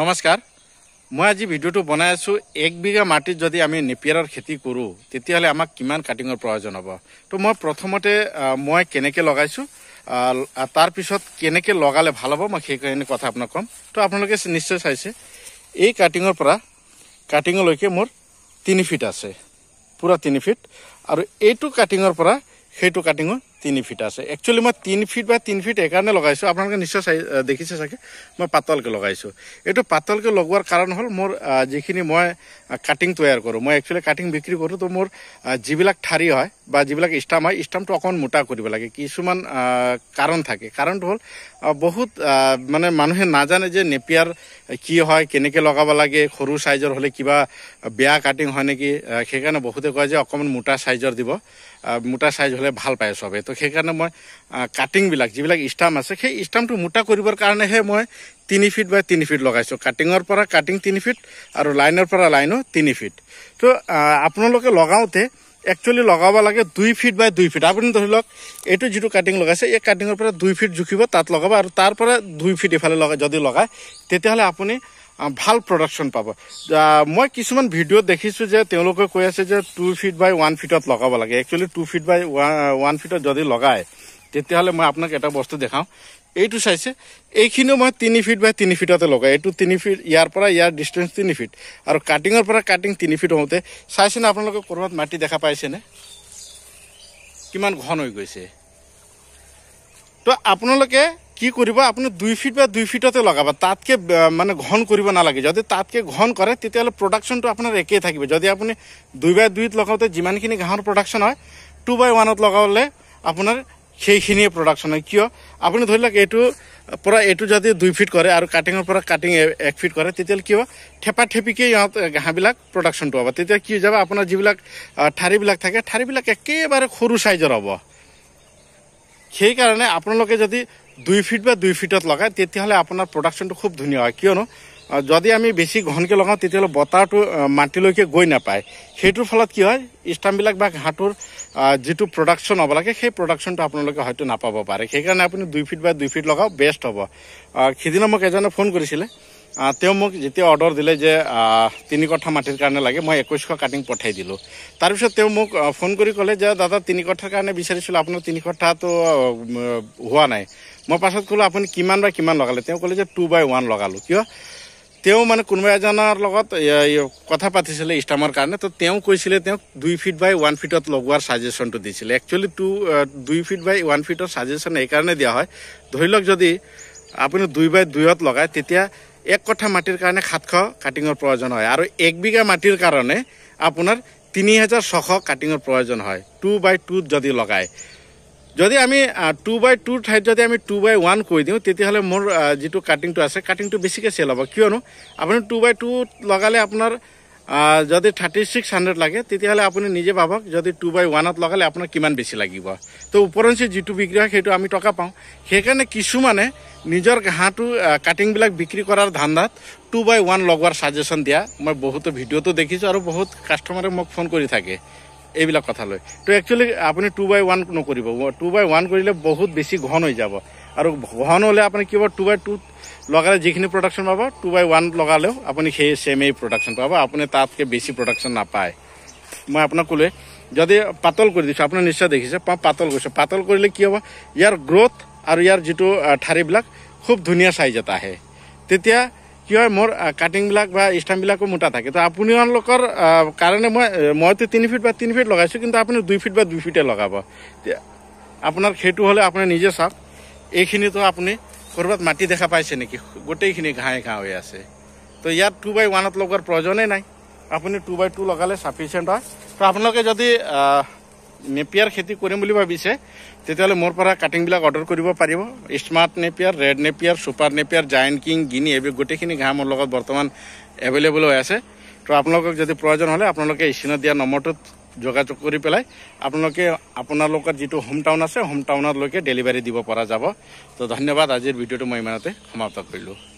নমস্কাৰ মই আজি ভিডিঅ'টো বনাই আছোঁ এক বিঘা মাটিত যদি আমি নেপিয়াৰৰ খেতি কৰোঁ তেতিয়াহ'লে আমাক কিমান কাটিঙৰ প্ৰয়োজন হ'ব তো মই প্ৰথমতে মই কেনেকৈ লগাইছোঁ তাৰপিছত কেনেকৈ লগালে ভাল হ'ব মই সেইকাৰণে কথা আপোনাক ক'ম তো আপোনালোকে নিশ্চয় চাইছে এই কাটিঙৰ পৰা কাটিঙলৈকে মোৰ তিনি ফিট আছে পূৰা তিনি ফিট আৰু এইটো কাটিঙৰ পৰা সেইটো কাটিঙৰ তিনি ফিট আছে একচুৱেলি মই তিনি ফিট বা তিনি ফিট এইকাৰণে লগাইছোঁ আপোনালোকে নিশ্চয় চাই দেখিছে চাগে মই পাতলকৈ লগাইছোঁ এইটো পাতলকৈ লগোৱাৰ কাৰণ হ'ল মোৰ যিখিনি মই কাটিং তৈয়াৰ কৰোঁ মই একচুৱেলি কাটিং বিক্ৰী কৰোঁ তো মোৰ যিবিলাক ঠাৰি হয় বা যিবিলাক ষ্টাম্প হয় ষ্টামটো অকণমান মোটা কৰিব লাগে কিছুমান কাৰণ থাকে কাৰণটো হ'ল বহুত মানে মানুহে নাজানে যে নেপিয়াৰ কি হয় কেনেকৈ লগাব লাগে সৰু চাইজৰ হ'লে কিবা বেয়া কাটিং হয় নেকি সেইকাৰণে বহুতে কয় যে অকণমান মোটা চাইজৰ দিব মোটা চাইজ হ'লে ভাল পায় চবে তো তো সেইকাৰণে মই কাটিংবিলাক যিবিলাক ষ্টাম্প আছে সেই ষ্টাম্পটো মোটা কৰিবৰ কাৰণেহে মই তিনি ফিট বাই তিনি ফিট লগাইছোঁ কাটিঙৰ পৰা কাটিং তিনি ফিট আৰু লাইনৰ পৰা লাইনো তিনি ফিট তো আপোনালোকে লগাওঁতে একচুৱেলি লগাব লাগে দুই ফিট বাই দুই ফিট আপুনি ধৰি লওক এইটো যিটো কাটিং লগাইছে এই কাটিঙৰ পৰা দুই ফিট জুখিব তাত লগাব আৰু তাৰ পৰা দুই ফিট ইফালে লগাই যদি লগায় তেতিয়াহ'লে আপুনি ভাল প্ৰডাকশ্যন পাব মই কিছুমান ভিডিঅ'ত দেখিছোঁ যে তেওঁলোকে কৈ আছে যে টু ফিট বাই ওৱান ফিটত লগাব লাগে actually two feet by one ফিটত যদি লগায় তেতিয়াহ'লে মই আপোনাক এটা বস্তু দেখাওঁ এইটো চাইছে এইখিনিও মই তিনি ফিট বাই তিনি ফিটতে লগাই এইটো তিনি ফিট ইয়াৰ পৰা ইয়াৰ ডিষ্টেঞ্চ তিনি ফিট আৰু কাটিঙৰ পৰা কাটিং তিনি ফিট হওঁতে চাইছেনে আপোনালোকে ক'ৰবাত মাটি দেখা পাইছেনে কিমান ঘন হৈ গৈছে তো আপোনালোকে কি কৰিব আপুনি দুই ফিট বা দুই ফিটতে লগাব তাতকৈ মানে ঘন কৰিব নালাগে যদি তাতকৈ ঘন কৰে তেতিয়াহ'লে প্ৰডাকশ্যনটো আপোনাৰ একেই থাকিব যদি আপুনি দুই বাই দুইত লগাওঁতে যিমানখিনি ঘাঁহৰ প্ৰডাকশ্যন হয় টু বাই ওৱানত লগাবলৈ আপোনাৰ সেইখিনিয়ে প্ৰডাকশ্যন হয় কিয় আপুনি ধৰি লওক এইটো পৰা এইটো যদি দুই ফিট কৰে আৰু কাটিঙৰ পৰা কাটিং এক ফিট কৰে তেতিয়াহ'লে কি হ'ব ঠেপা ঠেপিকৈ ইহঁত ঘাঁহবিলাক প্ৰডাকশ্যনটো হ'ব তেতিয়া কি হৈ যাব আপোনাৰ যিবিলাক ঠাৰিবিলাক থাকে ঠাৰিবিলাক একেবাৰে সৰু চাইজৰ হ'ব সেইকাৰণে আপোনালোকে যদি দুই ফিট বা দুই ফিটত লগায় তেতিয়াহ'লে আপোনাৰ প্ৰডাকশ্যনটো খুব ধুনীয়া হয় কিয়নো যদি আমি বেছি ঘনকৈ লগাওঁ তেতিয়াহ'লে বতাহটো মাটিলৈকে গৈ নাপায় সেইটোৰ ফলত কি হয় ষ্টাম্পবিলাক বা ঘাঁহটোৰ যিটো প্ৰডাকশ্যন হ'ব লাগে সেই প্ৰডাকশ্যনটো আপোনালোকে হয়তো নাপাব পাৰে সেইকাৰণে আপুনি দুই ফিট বা দুই ফিট লগাওক বেষ্ট হ'ব সিদিনা মোক এজনে ফোন কৰিছিলে তেওঁ মোক যেতিয়া অৰ্ডাৰ দিলে যে তিনি কঠা মাটিৰ কাৰণে লাগে মই একৈছশ কাটিং পঠাই দিলোঁ তাৰপিছত তেওঁ মোক ফোন কৰি ক'লে যে দাদা তিনি কঠাৰ কাৰণে বিচাৰিছিলোঁ আপোনাৰ তিনি কঠাটো হোৱা নাই মই পাছত ক'লোঁ আপুনি কিমান বাই কিমান লগালে তেওঁ ক'লে যে টু বাই ওৱান লগালোঁ কিয় তেওঁ মানে কোনোবা এজনৰ লগত কথা পাতিছিলে ষ্টামৰ কাৰণে তো তেওঁ কৈছিলে তেওঁক দুই ফিট বাই ওৱান ফিটত লগোৱাৰ ছাজেশ্যনটো দিছিলে একচুৱেলি টু দুই ফিট বাই ওৱান ফিটৰ ছাজেশ্যন এইকাৰণে দিয়া হয় ধৰি লওক যদি আপুনি দুই বাই দুইত লগায় তেতিয়া এক কঠা মাটিৰ কাৰণে সাতশ কাটিঙৰ প্ৰয়োজন হয় আৰু এক বিঘা মাটিৰ কাৰণে আপোনাৰ তিনি হাজাৰ ছশ কাটিঙৰ প্ৰয়োজন হয় টু বাই টুত যদি লগায় যদি আমি টু বাই টুৰ ঠাইত যদি আমি টু বাই ওৱান কৈ দিওঁ তেতিয়াহ'লে মোৰ যিটো কাটিংটো আছে কাটিংটো বেছিকৈ চেল হ'ব কিয়নো আপুনি টু বাই টুত লগালে আপোনাৰ যদি থাৰ্টি ছিক্স হাণ্ড্ৰেড লাগে তেতিয়াহ'লে আপুনি নিজে ভাবক যদি টু বাই ওৱানত লগালে আপোনাৰ কিমান বেছি লাগিব তো ওপৰঞ্চি যিটো বিক্ৰী হয় সেইটো আমি টকা পাওঁ সেইকাৰণে কিছুমানে নিজৰ ঘাঁহটো কাটিংবিলাক বিক্ৰী কৰাৰ ধান্দাত টু বাই ওৱান লগোৱাৰ ছাজেশ্যন দিয়া মই বহুতো ভিডিঅ'টো দেখিছোঁ আৰু বহুত কাষ্টমাৰে মোক ফোন কৰি থাকে এইবিলাক কথালৈ তো একচুৱেলি আপুনি টু বাই ওৱান নকৰিব টু বাই ওৱান কৰিলে বহুত বেছি ঘন হৈ যাব আৰু ঘন হ'লে আপুনি কি হ'ব টু বাই টু লগালে যিখিনি প্ৰডাকশ্যন পাব টু বাই ওৱান লগালেও আপুনি সেই চেমেই প্ৰডাকশ্যন পাব আপুনি তাতকৈ বেছি প্ৰডাকশ্যন নাপায় মই আপোনাক ক'লোৱে যদি পাতল কৰি দিছোঁ আপুনি নিশ্চয় দেখিছে পাতল কৰিছে পাতল কৰিলে কি হ'ব ইয়াৰ গ্ৰ'থ আৰু ইয়াৰ যিটো ঠাৰিবিলাক খুব ধুনীয়া চাইজত আহে তেতিয়া কি হয় মোৰ কাটিংবিলাক বা ষ্টাম্পবিলাকো মোটা থাকে তো আপোনালোকৰ কাৰণে মই মইতো তিনি ফিট বা তিনি ফিট লগাইছোঁ কিন্তু আপুনি দুই ফিট বা দুই ফিটে লগাব আপোনাৰ সেইটো হ'লে আপুনি নিজে চাওক এইখিনিতো আপুনি ক'ৰবাত মাটি দেখা পাইছে নেকি গোটেইখিনি ঘাঁহে ঘাঁহ হৈ আছে তো ইয়াত টু বাই ওৱানত লগোৱাৰ প্ৰয়োজনেই নাই আপুনি টু বাই টু লগালে ছাফিচিয়েণ্ট হয় তো আপোনালোকে যদি নেপিয়াৰ খেতি কৰিম বুলি ভাবিছে তেতিয়াহ'লে মোৰ পৰা কাটিংবিলাক অৰ্ডাৰ কৰিব পাৰিব smart napier red napier super napier giant king guinea এইবিলাক গোটেইখিনি ঘাঁহ মোৰ লগত বৰ্তমান এভেইলেবল হৈ আছে তো আপোনালোকক যদি প্ৰয়োজন হ'লে আপোনালোকে ইচিনত দিয়া নম্বৰটোত যোগাযোগ কৰি পেলাই আপোনালোকে আপোনালোকৰ যিটো হোম টাউন আছে হোম টাউনলৈকে ডেলিভাৰী দিব পৰা যাব তো ধন্যবাদ আজিৰ ভিডিঅ'টো মই ইমানতে সমাপ্ত কৰিলোঁ